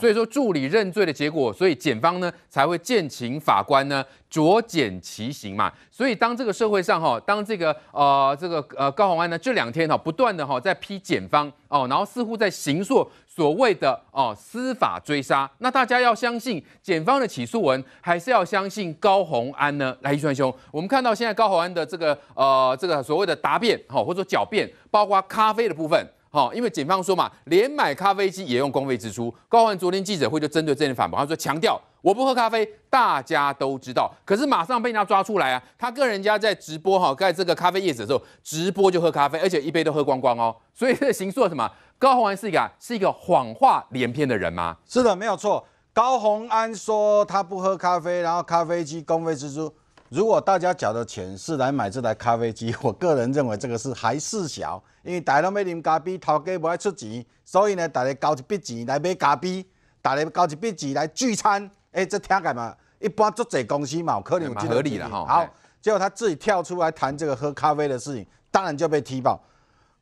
所以说助理认罪的结果，所以检方呢才会见请法官呢酌减其刑嘛。所以当这个社会上哈，当这个呃这个呃高洪安呢这两天哈不断的哈在批检方哦，然后似乎在行诉所谓的哦司法追杀，那大家要相信检方的起诉文，还是要相信高洪安呢？来，一川兄，我们看到现在高洪安的这个呃这个所谓的答辩哈，或者说狡辩，包括咖啡的部分。哦，因为警方说嘛，连买咖啡机也用公费支出。高宏安昨天记者会就针对这点反驳，他说强调我不喝咖啡，大家都知道。可是马上被人家抓出来啊，他跟人家在直播哈盖这个咖啡叶子的时候，直播就喝咖啡，而且一杯都喝光光哦。所以这刑诉了什么？高宏安是一个是一个谎话连篇的人吗？是的，没有错。高宏安说他不喝咖啡，然后咖啡机公费支出。如果大家缴的钱是来买这台咖啡机，我个人认为这个是还是小，因为大家都美林咖啡头家不爱出钱，所以呢，大家交一笔钱来买咖啡，大家交一笔钱来聚餐，哎，这听起来嘛，一般做这公司嘛，有可能蛮合理了哈。好，结果他自己跳出来谈这个喝咖啡的事情，当然就被踢爆。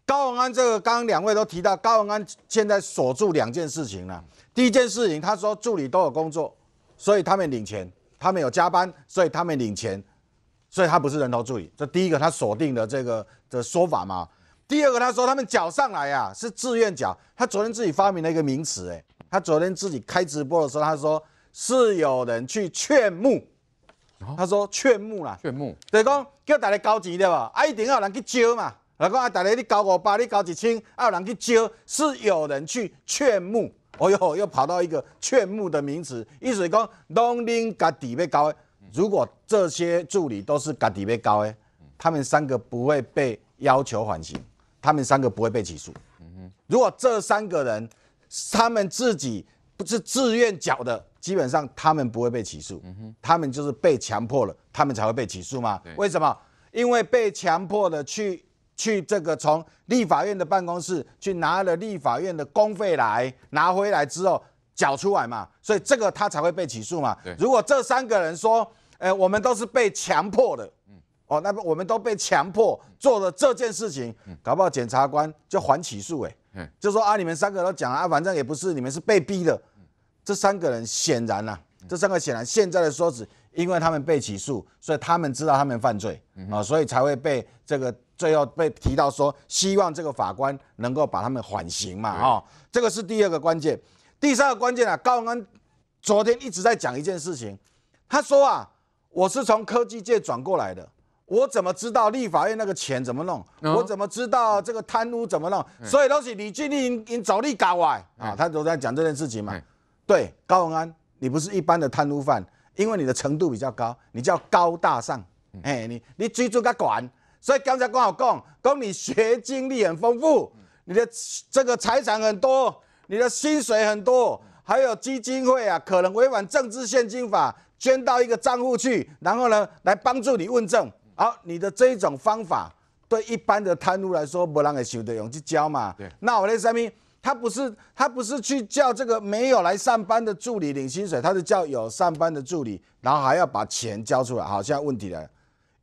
高文安这个，刚刚两位都提到，高文安现在锁住两件事情了。第一件事情，他说助理都有工作，所以他们领钱。他们有加班，所以他们领钱，所以他不是人头注意。这第一个他锁定的这个的说法嘛。第二个他说他们缴上来呀是自愿缴，他昨天自己发明了一个名词，哎，他昨天自己开直播的时候他说是有人去劝募，他说劝募啦，劝募，就是讲叫大家交钱对吧？啊一定要有人去招嘛，来讲啊大家你交五八你交一千，啊有人去招，是有人去劝募。哦哟，又跑到一个劝募的名词，意思讲，Long l 底被告如果这些助理都是甲底被告诶，他们三个不会被要求缓刑，他们三个不会被起诉。如果这三个人他们自己不是自愿缴的，基本上他们不会被起诉。他们就是被强迫了，他们才会被起诉嘛？为什么？因为被强迫的去。去这个从立法院的办公室去拿了立法院的公费来拿回来之后缴出来嘛，所以这个他才会被起诉嘛。如果这三个人说，呃，我们都是被强迫的，嗯，哦，那我们都被强迫做了这件事情，嗯，搞不好检察官就还起诉哎，嗯，就说啊，你们三个都讲啊，反正也不是你们是被逼的，这三个人显然呐，这三个显然现在的说辞，因为他们被起诉，所以他们知道他们犯罪啊，所以才会被这个。最后被提到说，希望这个法官能够把他们缓刑嘛？哦，这个是第二个关键。第三个关键啊，高文安昨天一直在讲一件事情，他说啊，我是从科技界转过来的，我怎么知道立法院那个钱怎么弄？我怎么知道这个贪污怎么弄？所以都是你林已尽早力搞啊！啊，他都在讲这件事情嘛。对，高文安，你不是一般的贪污犯，因为你的程度比较高，你叫高大上。哎，你你追逐个管。所以刚才刚好讲，讲你学经历很丰富，你的这个财产很多，你的薪水很多，还有基金会啊，可能违反政治献金法，捐到一个账户去，然后呢来帮助你问政。好，你的这一种方法，对一般的贪污来说，不啷个想得用去交嘛？那我的三面。他不是他不是去叫这个没有来上班的助理领薪水，他是叫有上班的助理，然后还要把钱交出来，好在问题了。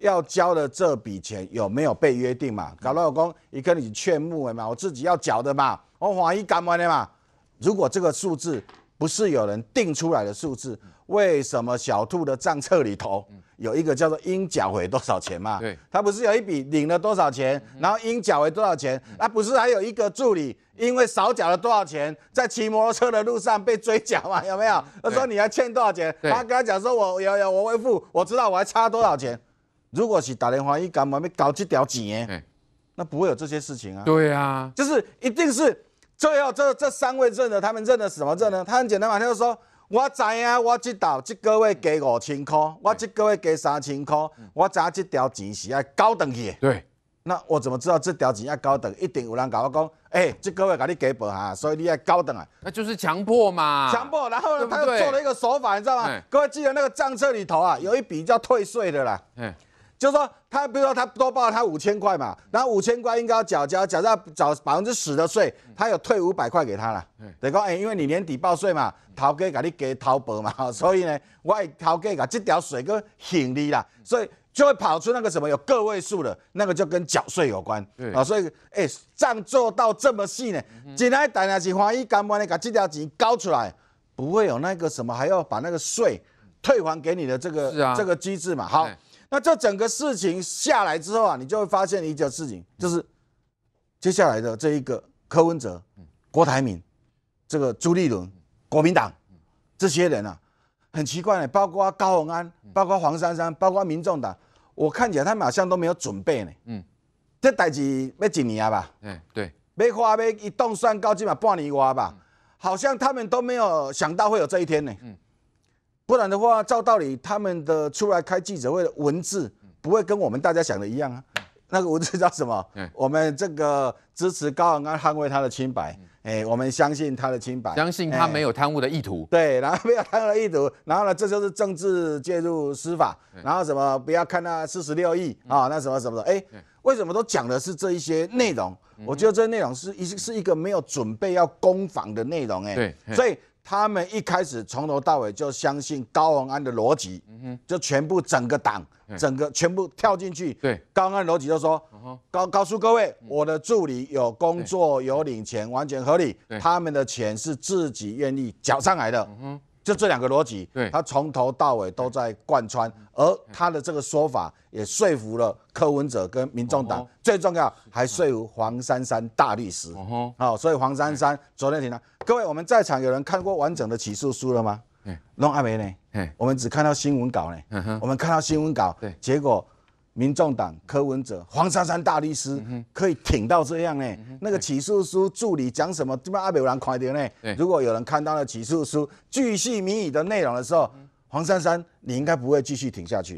要交的这笔钱有没有被约定嘛？搞老公，你跟你募认嘛？我自己要缴的嘛？我怀疑干嘛的嘛？如果这个数字不是有人定出来的数字，为什么小兔的账册里头有一个叫做应缴回多少钱嘛？对，他不是有一笔领了多少钱，然后应缴回多少钱？他不是还有一个助理因为少缴了多少钱，在骑摩托车的路上被追缴嘛？有没有？他说你要欠多少钱？他跟他讲说，我有有我会付，我知道我还差多少钱。如果是打电话一干嘛，要搞这条钱，那不会有这些事情啊。对啊，就是一定是最后这这三位认的，他们认的什么认呢？他很简单嘛，他就说：“我知啊，我知道，这个位给五千块，我这个位给三千块，我查这条钱是要交等去。对，那我怎么知道这条钱要交等？一定有人跟我讲，哎，这个位给你给不下，所以你要交等啊。那就是强迫嘛，强迫。然后他又做了一个手法，你知道吗？各位记得那个账册里头啊，有一笔叫退税的啦。就是说，他比如说他多报他五千块嘛，然后五千块应该要缴交，缴，到缴百分之十的税，他有退五百块给他了。嗯，等于说，因为你年底报税嘛，逃税给你给逃报嘛，所以呢，我一逃税啊，这条税个行的啦，所以就会跑出那个什么有个位数的，那个就跟缴税有关。对啊，所以哎，账做到这么细呢，进来当然是欢喜，干部那把这条钱搞出来，不会有那个什么，还要把那个税退还给你的这个这个机制嘛。好。那这整个事情下来之后啊，你就会发现一件事情，就是接下来的这一个柯文哲、郭台铭、这个朱立伦、国民党这些人啊，很奇怪的，包括高鸿安、包括黄珊珊、包括民众党，我看起来他们好像都没有准备呢。嗯，这代志要几年了吧？嗯，对，要花要一动算高，起码半年外吧，好像他们都没有想到会有这一天呢。嗯。不然的话，照道理他们的出来开记者会的文字不会跟我们大家想的一样啊。那个文字叫什么？我们这个支持高永安捍卫他的清白，哎，我们相信他的清白，相信他没有贪污的意图。对，然后没有贪污的意图，然后呢，这就是政治介入司法，然后什么不要看那四十六亿啊，那什么什么的，哎，为什么都讲的是这一些内容？我觉得这内容是一是一个没有准备要攻防的内容，哎，对，所以。他们一开始从头到尾就相信高宏安的逻辑，就全部整个党，整个全部跳进去，对，高宏安逻辑就说，告告诉各位，我的助理有工作有领钱，完全合理，他们的钱是自己愿意缴上来的。就这两个逻辑，他从头到尾都在贯穿，而他的这个说法也说服了柯文哲跟民众党，最重要还说服黄珊珊大律师。哦，好，所以黄珊珊昨天提了，各位我们在场有人看过完整的起诉书了吗？弄阿梅呢？我们只看到新闻稿呢。我们看到新闻稿，结果。民众党柯文哲、黄珊珊大律师可以挺到这样呢？那个起诉书助理讲什么？这边阿北有人看到呢？如果有人看到了起诉书巨细靡遗的内容的时候，黄珊珊，你应该不会继续挺下去。